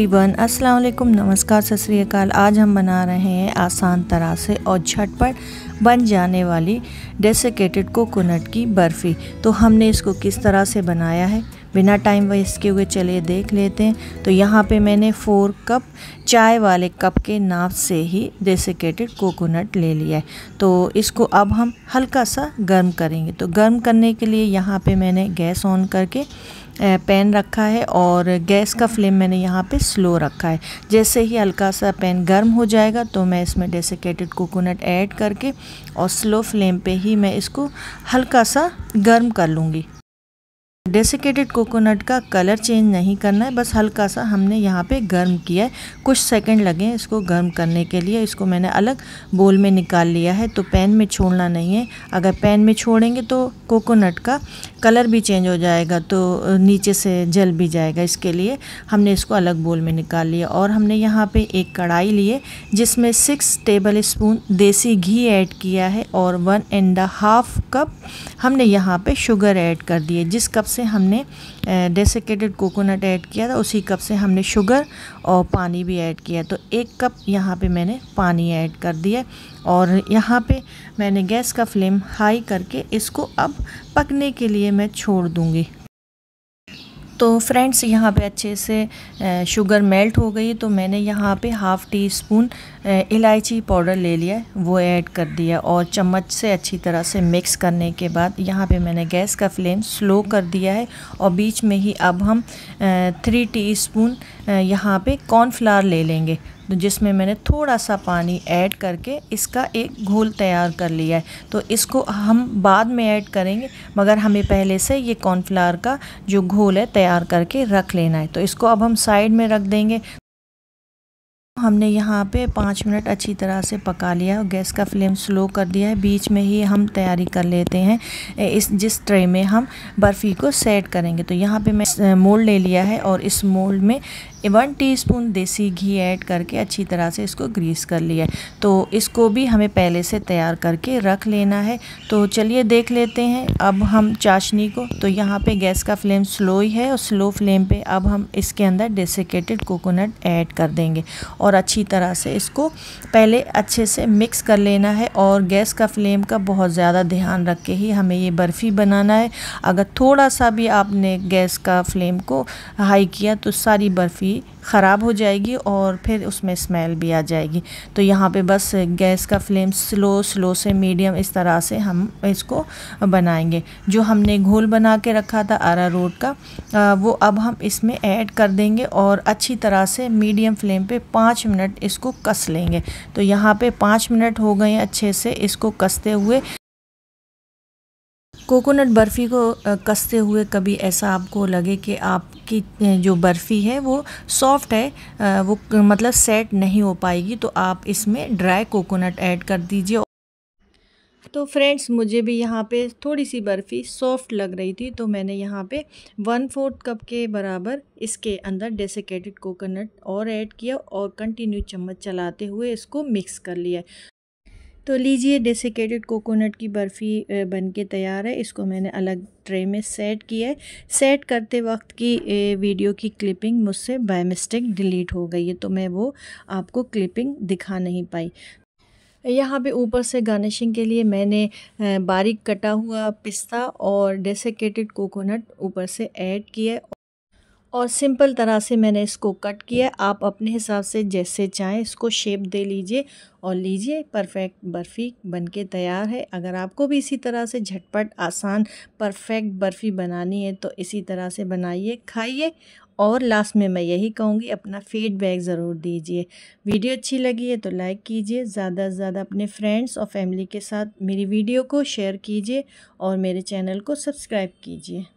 everyone असलकुम नमस्कार सत श्रीकाल आज हम बना रहे हैं आसान तरह से और झटपट बन जाने वाली डेसिकेटेड कोकोनट की बर्फ़ी तो हमने इसको किस तरह से बनाया है बिना टाइम वेस्ट किए हुए चलिए देख लेते हैं तो यहाँ पे मैंने फोर कप चाय वाले कप के नाप से ही डेसिकेटेड कोकोनट ले लिया है तो इसको अब हम हल्का सा गर्म करेंगे तो गर्म करने के लिए यहाँ पे मैंने गैस ऑन करके पैन रखा है और गैस का फ्लेम मैंने यहाँ पे स्लो रखा है जैसे ही हल्का सा पैन गर्म हो जाएगा तो मैं इसमें डेसिकेटेड कोकोनट ऐड करके और स्लो फ्लेम पे ही मैं इसको हल्का सा गर्म कर लूँगी डेसिकेटेड कोकोनट का कलर चेंज नहीं करना है बस हल्का सा हमने यहाँ पे गर्म किया है कुछ सेकंड लगे हैं इसको गर्म करने के लिए इसको मैंने अलग बोल में निकाल लिया है तो पैन में छोड़ना नहीं है अगर पैन में छोड़ेंगे तो कोकोनट का कलर भी चेंज हो जाएगा तो नीचे से जल भी जाएगा इसके लिए हमने इसको अलग बोल में निकाल लिया और हमने यहाँ पर एक कढ़ाई लिए जिसमें सिक्स टेबल स्पून देसी घी ऐड किया है और वन एंड हाफ कप हमने यहाँ पर शुगर ऐड कर दिए जिस कप से हमने डेसिकेटेड कोकोनट ऐड किया था उसी कप से हमने शुगर और पानी भी ऐड किया तो एक कप यहाँ पे मैंने पानी ऐड कर दिया और यहाँ पे मैंने गैस का फ्लेम हाई करके इसको अब पकने के लिए मैं छोड़ दूँगी तो फ्रेंड्स यहाँ पे अच्छे से शुगर मेल्ट हो गई तो मैंने यहाँ पे हाफ़ टी स्पून इलायची पाउडर ले लिया वो ऐड कर दिया और चम्मच से अच्छी तरह से मिक्स करने के बाद यहाँ पे मैंने गैस का फ्लेम स्लो कर दिया है और बीच में ही अब हम थ्री टी स्पून यहाँ पर कॉर्नफ्लावर ले लेंगे जिसमें मैंने थोड़ा सा पानी ऐड करके इसका एक घोल तैयार कर लिया है तो इसको हम बाद में ऐड करेंगे मगर हमें पहले से ये कॉर्नफ्लावर का जो घोल है तैयार करके रख लेना है तो इसको अब हम साइड में रख देंगे हमने यहाँ पे पाँच मिनट अच्छी तरह से पका लिया और गैस का फ्लेम स्लो कर दिया है बीच में ही हम तैयारी कर लेते हैं इस जिस ट्रे में हम बर्फ़ी को सेट करेंगे तो यहाँ पे मैं मोल्ड ले लिया है और इस मोल्ड में वन टीस्पून देसी घी ऐड करके अच्छी तरह से इसको ग्रीस कर लिया है तो इसको भी हमें पहले से तैयार करके रख लेना है तो चलिए देख लेते हैं अब हम चाशनी को तो यहाँ पे गैस का फ्लेम स्लो ही है और स्लो फ्लेम पे अब हम इसके अंदर डेसिकेटेड कोकोनट ऐड कर देंगे और अच्छी तरह से इसको पहले अच्छे से मिक्स कर लेना है और गैस का फ्लेम का बहुत ज़्यादा ध्यान रख के ही हमें ये बर्फ़ी बनाना है अगर थोड़ा सा भी आपने गैस का फ्लेम को हाई किया तो सारी बर्फ़ी ख़राब हो जाएगी और फिर उसमें स्मेल भी आ जाएगी तो यहाँ पे बस गैस का फ्लेम स्लो स्लो से मीडियम इस तरह से हम इसको बनाएंगे जो हमने घोल बना के रखा था आरा रोट का वो अब हम इसमें ऐड कर देंगे और अच्छी तरह से मीडियम फ्लेम पे पाँच मिनट इसको कस लेंगे तो यहाँ पे पाँच मिनट हो गए अच्छे से इसको कसते हुए कोकोनट बर्फ़ी को कसते हुए कभी ऐसा आपको लगे कि आपकी जो बर्फ़ी है वो सॉफ्ट है वो मतलब सेट नहीं हो पाएगी तो आप इसमें ड्राई कोकोनट ऐड कर दीजिए तो फ्रेंड्स मुझे भी यहाँ पे थोड़ी सी बर्फ़ी सॉफ्ट लग रही थी तो मैंने यहाँ पे वन फोर्थ कप के बराबर इसके अंदर डेसिकेटेड कोकोनट और ऐड किया और कंटिन्यू चम्मच चलाते हुए इसको मिक्स कर लिया तो लीजिए डेसिकेटेड कोकोनट की बर्फ़ी बन के तैयार है इसको मैंने अलग ट्रे में सेट किया है सेट करते वक्त की वीडियो की क्लिपिंग मुझसे बाय मिस्टेक डिलीट हो गई है तो मैं वो आपको क्लिपिंग दिखा नहीं पाई यहाँ पे ऊपर से गार्निशिंग के लिए मैंने बारीक कटा हुआ पिस्ता और डेसिकेटेड कोकोनट ऊपर से ऐड किया और सिंपल तरह से मैंने इसको कट किया आप अपने हिसाब से जैसे चाहें इसको शेप दे लीजिए और लीजिए परफेक्ट बर्फ़ी बनके तैयार है अगर आपको भी इसी तरह से झटपट आसान परफेक्ट बर्फ़ी बनानी है तो इसी तरह से बनाइए खाइए और लास्ट में मैं यही कहूँगी अपना फीडबैक ज़रूर दीजिए वीडियो अच्छी लगी है तो लाइक कीजिए ज़्यादा से ज़्यादा अपने फ्रेंड्स और फैमिली के साथ मेरी वीडियो को शेयर कीजिए और मेरे चैनल को सब्सक्राइब कीजिए